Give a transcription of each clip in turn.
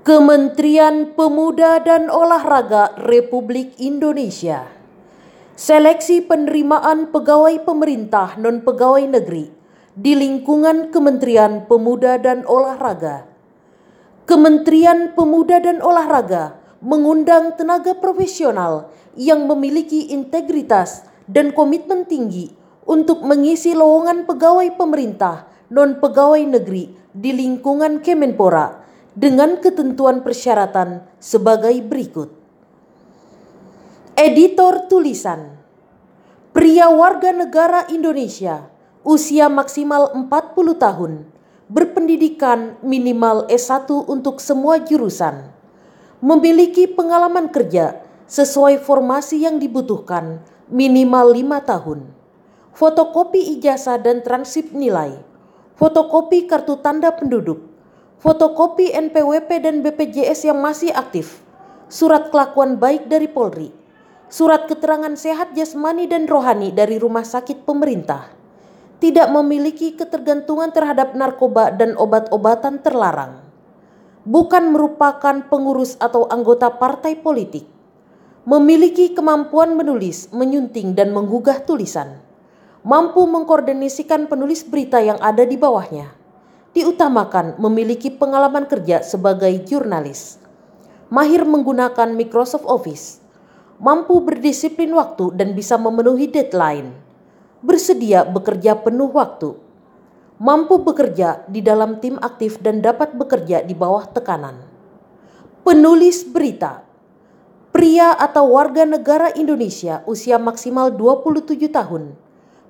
Kementerian Pemuda dan Olahraga Republik Indonesia. Seleksi penerimaan pegawai pemerintah non-pegawai negeri di lingkungan Kementerian Pemuda dan Olahraga. Kementerian Pemuda dan Olahraga mengundang tenaga profesional yang memiliki integritas dan komitmen tinggi untuk mengisi lowongan pegawai pemerintah non-pegawai negeri di lingkungan Kemenpora dengan ketentuan persyaratan sebagai berikut. Editor tulisan Pria warga negara Indonesia usia maksimal 40 tahun berpendidikan minimal S1 untuk semua jurusan memiliki pengalaman kerja sesuai formasi yang dibutuhkan minimal 5 tahun fotokopi ijazah dan transkrip nilai fotokopi kartu tanda penduduk fotokopi NPWP dan BPJS yang masih aktif, surat kelakuan baik dari Polri, surat keterangan sehat jasmani dan rohani dari rumah sakit pemerintah, tidak memiliki ketergantungan terhadap narkoba dan obat-obatan terlarang, bukan merupakan pengurus atau anggota partai politik, memiliki kemampuan menulis, menyunting, dan menggugah tulisan, mampu mengkoordinasikan penulis berita yang ada di bawahnya diutamakan memiliki pengalaman kerja sebagai jurnalis, mahir menggunakan Microsoft Office, mampu berdisiplin waktu dan bisa memenuhi deadline, bersedia bekerja penuh waktu, mampu bekerja di dalam tim aktif dan dapat bekerja di bawah tekanan. Penulis berita Pria atau warga negara Indonesia usia maksimal 27 tahun,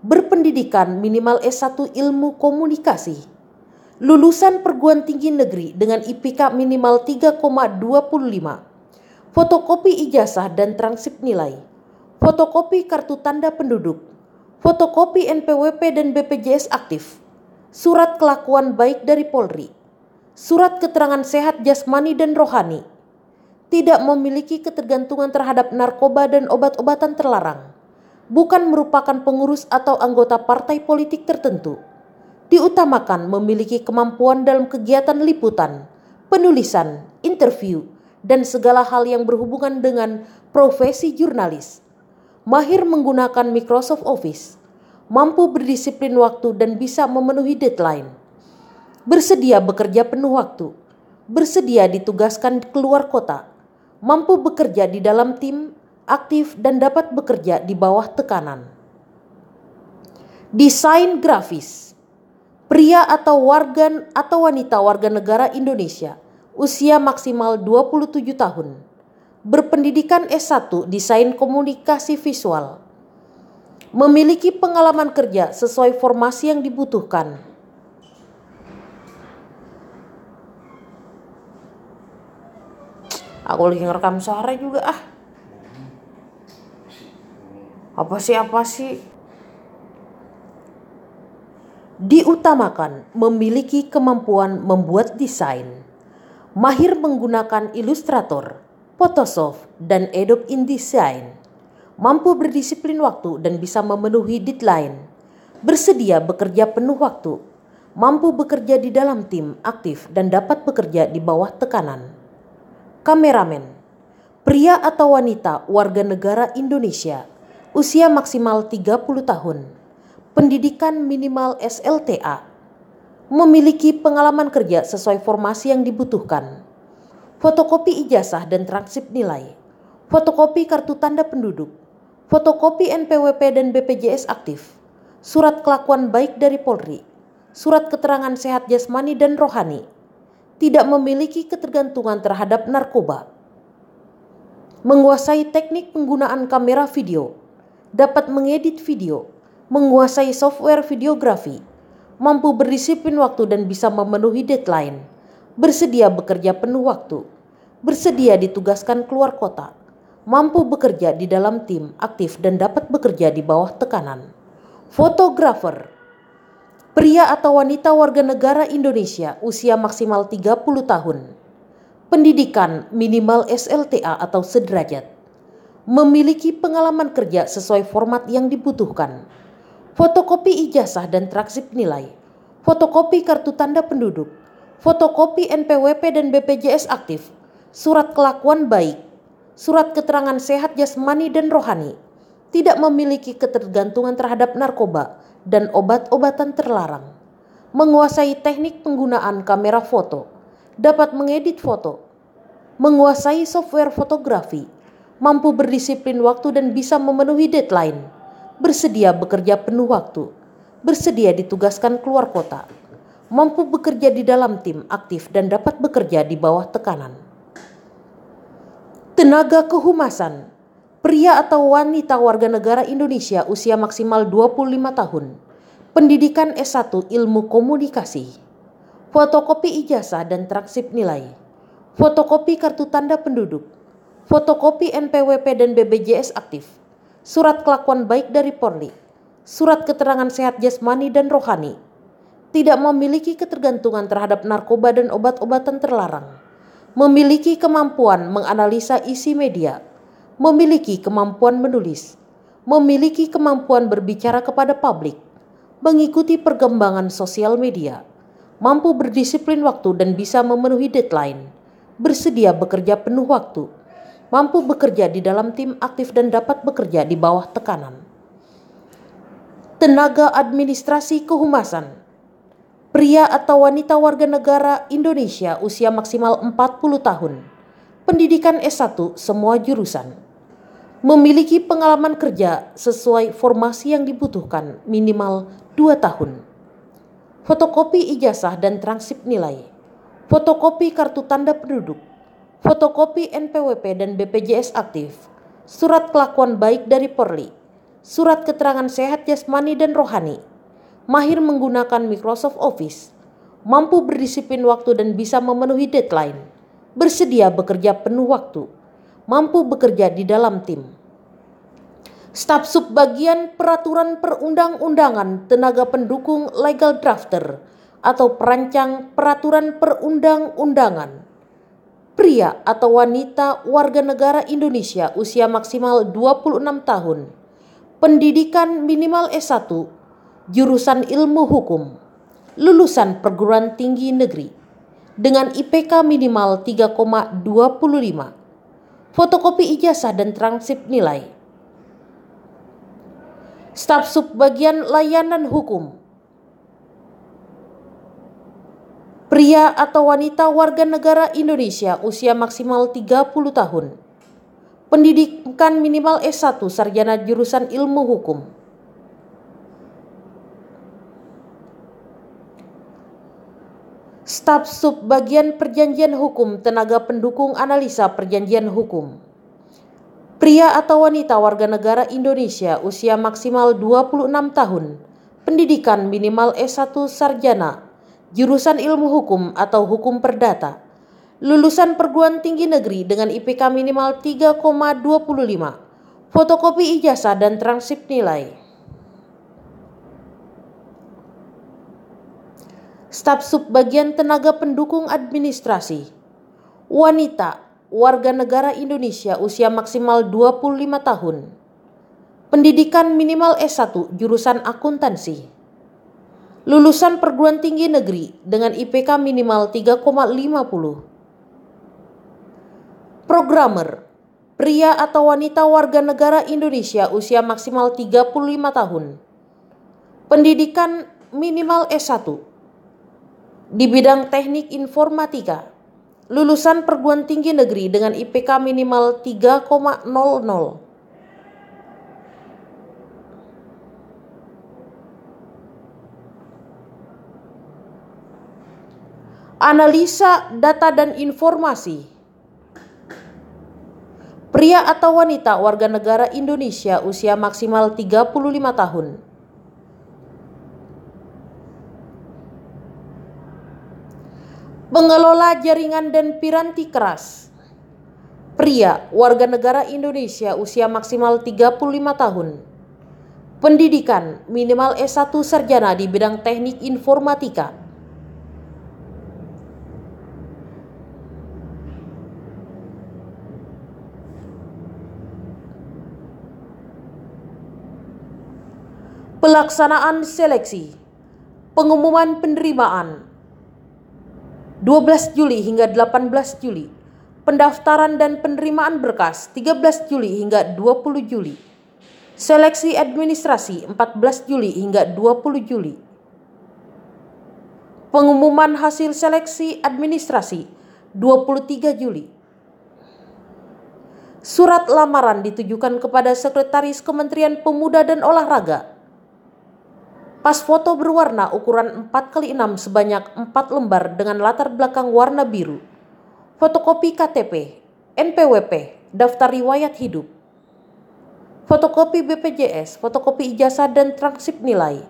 berpendidikan minimal S1 Ilmu Komunikasi, lulusan perguruan tinggi negeri dengan IPK minimal 3,25, fotokopi ijazah dan transkrip nilai, fotokopi kartu tanda penduduk, fotokopi NPWP dan BPJS aktif, surat kelakuan baik dari Polri, surat keterangan sehat jasmani dan rohani, tidak memiliki ketergantungan terhadap narkoba dan obat-obatan terlarang, bukan merupakan pengurus atau anggota partai politik tertentu diutamakan memiliki kemampuan dalam kegiatan liputan, penulisan, interview, dan segala hal yang berhubungan dengan profesi jurnalis. Mahir menggunakan Microsoft Office, mampu berdisiplin waktu dan bisa memenuhi deadline. Bersedia bekerja penuh waktu, bersedia ditugaskan keluar kota, mampu bekerja di dalam tim, aktif dan dapat bekerja di bawah tekanan. Desain grafis pria atau warga atau wanita warga negara Indonesia, usia maksimal 27 tahun, berpendidikan S1 Desain Komunikasi Visual, memiliki pengalaman kerja sesuai formasi yang dibutuhkan. Aku lagi ngerekam suara juga ah. Apa sih apa sih? diutamakan memiliki kemampuan membuat desain, mahir menggunakan Illustrator, Photoshop, dan Adobe InDesign, mampu berdisiplin waktu dan bisa memenuhi deadline, bersedia bekerja penuh waktu, mampu bekerja di dalam tim aktif dan dapat bekerja di bawah tekanan. Kameramen pria atau wanita warga negara Indonesia, usia maksimal 30 tahun, pendidikan minimal SLTA, memiliki pengalaman kerja sesuai formasi yang dibutuhkan, fotokopi ijazah dan transkrip nilai, fotokopi kartu tanda penduduk, fotokopi NPWP dan BPJS aktif, surat kelakuan baik dari Polri, surat keterangan sehat jasmani dan rohani, tidak memiliki ketergantungan terhadap narkoba, menguasai teknik penggunaan kamera video, dapat mengedit video, menguasai software videografi, mampu berdisiplin waktu dan bisa memenuhi deadline, bersedia bekerja penuh waktu, bersedia ditugaskan keluar kota, mampu bekerja di dalam tim aktif dan dapat bekerja di bawah tekanan. Fotografer Pria atau wanita warga negara Indonesia usia maksimal 30 tahun. Pendidikan minimal SLTA atau sederajat. Memiliki pengalaman kerja sesuai format yang dibutuhkan fotokopi ijazah dan traksip nilai, fotokopi kartu tanda penduduk, fotokopi NPWP dan BPJS aktif, surat kelakuan baik, surat keterangan sehat jasmani dan rohani, tidak memiliki ketergantungan terhadap narkoba dan obat-obatan terlarang, menguasai teknik penggunaan kamera foto, dapat mengedit foto, menguasai software fotografi, mampu berdisiplin waktu dan bisa memenuhi deadline bersedia bekerja penuh waktu, bersedia ditugaskan keluar kota, mampu bekerja di dalam tim aktif dan dapat bekerja di bawah tekanan. Tenaga kehumasan Pria atau wanita warga negara Indonesia usia maksimal 25 tahun. Pendidikan S1 Ilmu Komunikasi. Fotokopi ijazah dan transkrip nilai. Fotokopi kartu tanda penduduk. Fotokopi NPWP dan BBJS aktif surat kelakuan baik dari Porli, surat keterangan sehat jasmani dan rohani, tidak memiliki ketergantungan terhadap narkoba dan obat-obatan terlarang, memiliki kemampuan menganalisa isi media, memiliki kemampuan menulis, memiliki kemampuan berbicara kepada publik, mengikuti perkembangan sosial media, mampu berdisiplin waktu dan bisa memenuhi deadline, bersedia bekerja penuh waktu mampu bekerja di dalam tim aktif dan dapat bekerja di bawah tekanan. Tenaga administrasi kehumasan Pria atau wanita warga negara Indonesia usia maksimal 40 tahun. Pendidikan S1 semua jurusan. Memiliki pengalaman kerja sesuai formasi yang dibutuhkan minimal 2 tahun. Fotokopi ijazah dan transkrip nilai. Fotokopi kartu tanda penduduk fotokopi NPWP dan BPJS aktif, surat kelakuan baik dari Porli, surat keterangan sehat jasmani dan rohani, mahir menggunakan Microsoft Office, mampu berdisiplin waktu dan bisa memenuhi deadline, bersedia bekerja penuh waktu, mampu bekerja di dalam tim. Staf subbagian peraturan perundang-undangan tenaga pendukung legal drafter atau perancang peraturan perundang-undangan pria atau wanita warga negara Indonesia usia maksimal 26 tahun, pendidikan minimal S1, jurusan ilmu hukum, lulusan perguruan tinggi negeri, dengan IPK minimal 3,25, fotokopi ijazah dan transkrip nilai. Staf Subbagian Layanan Hukum pria atau wanita warga negara Indonesia usia maksimal 30 tahun. Pendidikan minimal S1 sarjana jurusan ilmu hukum. Staf Sub Bagian Perjanjian Hukum Tenaga Pendukung Analisa Perjanjian Hukum. Pria atau wanita warga negara Indonesia usia maksimal 26 tahun. Pendidikan minimal S1 sarjana jurusan ilmu hukum atau hukum perdata, lulusan perguruan tinggi negeri dengan IPK minimal 3,25, fotokopi ijazah dan transkrip nilai. Staf Subbagian Tenaga Pendukung Administrasi Wanita, warga negara Indonesia usia maksimal 25 tahun Pendidikan minimal S1 jurusan akuntansi lulusan perguruan tinggi negeri dengan IPK minimal 3,50. Programmer, pria atau wanita warga negara Indonesia usia maksimal 35 tahun. Pendidikan minimal S1. Di bidang teknik informatika, lulusan perguruan tinggi negeri dengan IPK minimal 3,00 analisa data dan informasi. Pria atau wanita warga negara Indonesia usia maksimal 35 tahun. Pengelola jaringan dan piranti keras. Pria warga negara Indonesia usia maksimal 35 tahun. Pendidikan minimal S1 sarjana di bidang teknik informatika Pelaksanaan seleksi Pengumuman penerimaan 12 Juli hingga 18 Juli Pendaftaran dan penerimaan berkas 13 Juli hingga 20 Juli Seleksi administrasi 14 Juli hingga 20 Juli Pengumuman hasil seleksi administrasi 23 Juli Surat lamaran ditujukan kepada Sekretaris Kementerian Pemuda dan Olahraga Pas foto berwarna ukuran 4x6 sebanyak 4 lembar dengan latar belakang warna biru. Fotokopi KTP, NPWP, daftar riwayat hidup. Fotokopi BPJS, fotokopi ijazah dan transkrip nilai.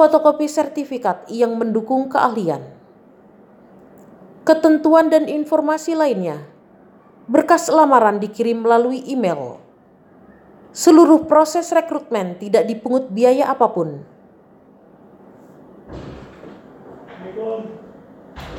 Fotokopi sertifikat yang mendukung keahlian. Ketentuan dan informasi lainnya. Berkas lamaran dikirim melalui email. Seluruh proses rekrutmen tidak dipungut biaya apapun